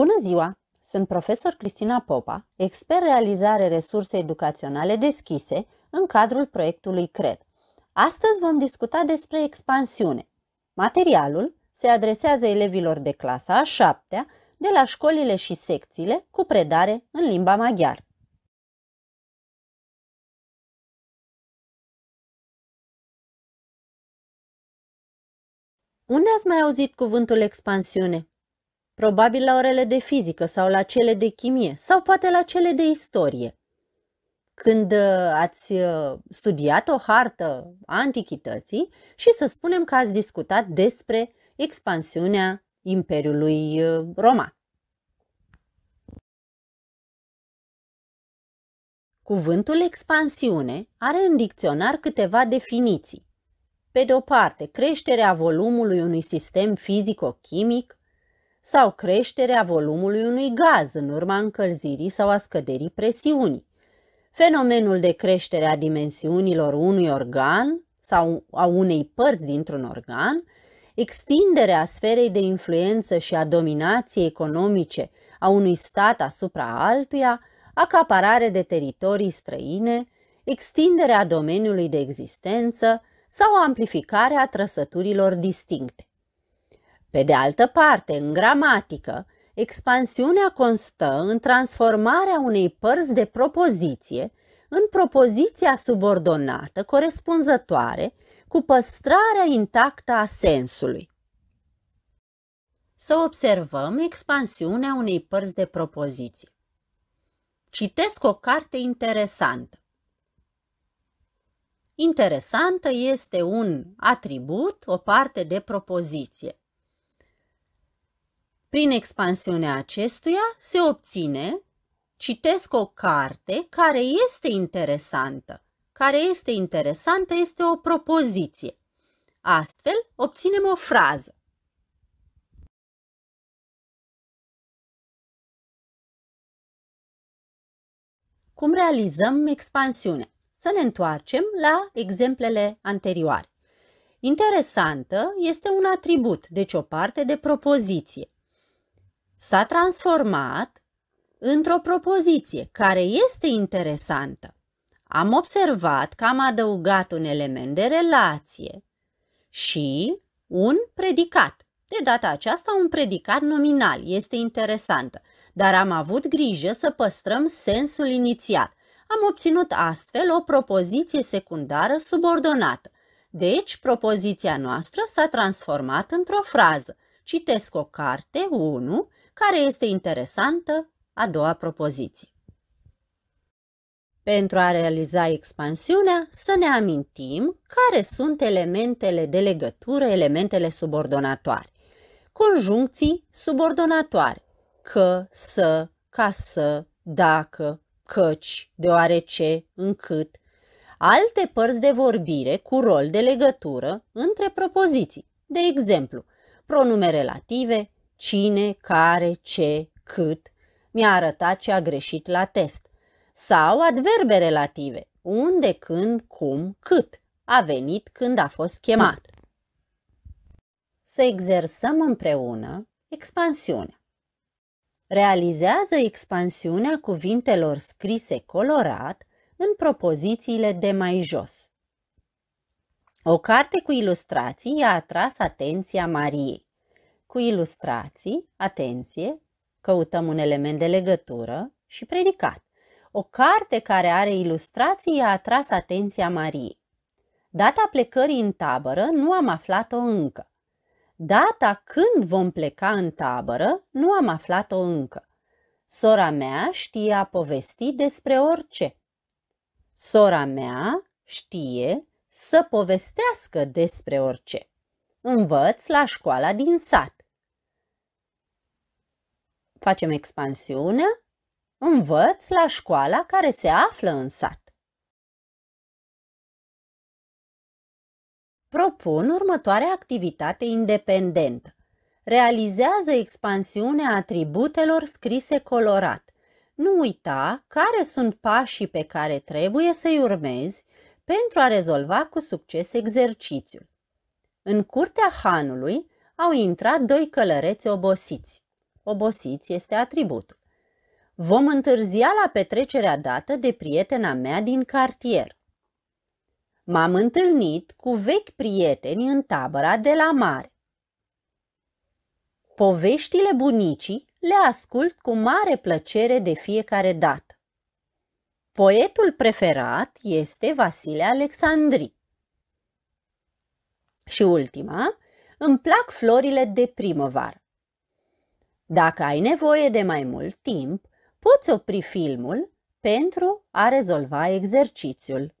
Bună ziua! Sunt profesor Cristina Popa, expert realizare resurse educaționale deschise în cadrul proiectului CRED. Astăzi vom discuta despre expansiune. Materialul se adresează elevilor de clasa a șaptea, de la școlile și secțiile cu predare în limba maghiară. Unde ați mai auzit cuvântul expansiune? probabil la orele de fizică sau la cele de chimie sau poate la cele de istorie. Când uh, ați uh, studiat o hartă a antichității și să spunem că ați discutat despre expansiunea Imperiului uh, Roman. Cuvântul expansiune are în dicționar câteva definiții. Pe de o parte, creșterea volumului unui sistem fizico-chimic, sau creșterea volumului unui gaz în urma încălzirii sau a scăderii presiunii. Fenomenul de creștere a dimensiunilor unui organ sau a unei părți dintr-un organ, extinderea sferei de influență și a dominației economice a unui stat asupra altuia, acaparare de teritorii străine, extinderea domeniului de existență sau amplificarea trăsăturilor distincte. Pe de altă parte, în gramatică, expansiunea constă în transformarea unei părți de propoziție în propoziția subordonată corespunzătoare cu păstrarea intactă a sensului. Să observăm expansiunea unei părți de propoziție. Citesc o carte interesantă. Interesantă este un atribut, o parte de propoziție. Prin expansiunea acestuia se obține, citesc o carte care este interesantă. Care este interesantă este o propoziție. Astfel, obținem o frază. Cum realizăm expansiunea? Să ne întoarcem la exemplele anterioare. Interesantă este un atribut, deci o parte de propoziție s-a transformat într-o propoziție care este interesantă. Am observat că am adăugat un element de relație și un predicat. De data aceasta un predicat nominal este interesantă, dar am avut grijă să păstrăm sensul inițial. Am obținut astfel o propoziție secundară subordonată. Deci, propoziția noastră s-a transformat într-o frază. Citesc o carte, 1, care este interesantă, a doua propoziție. Pentru a realiza expansiunea, să ne amintim care sunt elementele de legătură, elementele subordonatoare. Conjuncții subordonatoare, că, să, ca să, dacă, căci, deoarece, încât, alte părți de vorbire cu rol de legătură între propoziții. De exemplu, pronume relative, cine, care, ce, cât, mi-a arătat ce a greșit la test, sau adverbe relative, unde, când, cum, cât, a venit când a fost chemat. Să exersăm împreună expansiunea. Realizează expansiunea cuvintelor scrise colorat în propozițiile de mai jos. O carte cu ilustrații a atras atenția Mariei. Cu ilustrații, atenție, căutăm un element de legătură și predicat. O carte care are ilustrații a atras atenția Mariei. Data plecării în tabără nu am aflat-o încă. Data când vom pleca în tabără nu am aflat-o încă. Sora mea știe a povesti despre orice. Sora mea știe să povestească despre orice. Învăț la școala din sat. Facem expansiunea. Învăț la școala care se află în sat. Propun următoarea activitate independentă. Realizează expansiunea atributelor scrise colorat. Nu uita care sunt pașii pe care trebuie să-i urmezi pentru a rezolva cu succes exercițiul. În curtea hanului au intrat doi călăreți obosiți. Obosiți este atributul. Vom întârzia la petrecerea dată de prietena mea din cartier. M-am întâlnit cu vechi prieteni în tabăra de la mare. Poveștile bunicii le ascult cu mare plăcere de fiecare dată. Poetul preferat este Vasile Alexandri. Și ultima, îmi plac florile de primăvară. Dacă ai nevoie de mai mult timp, poți opri filmul pentru a rezolva exercițiul.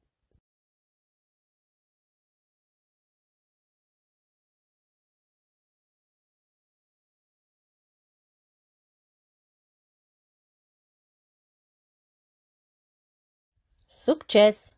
Succes!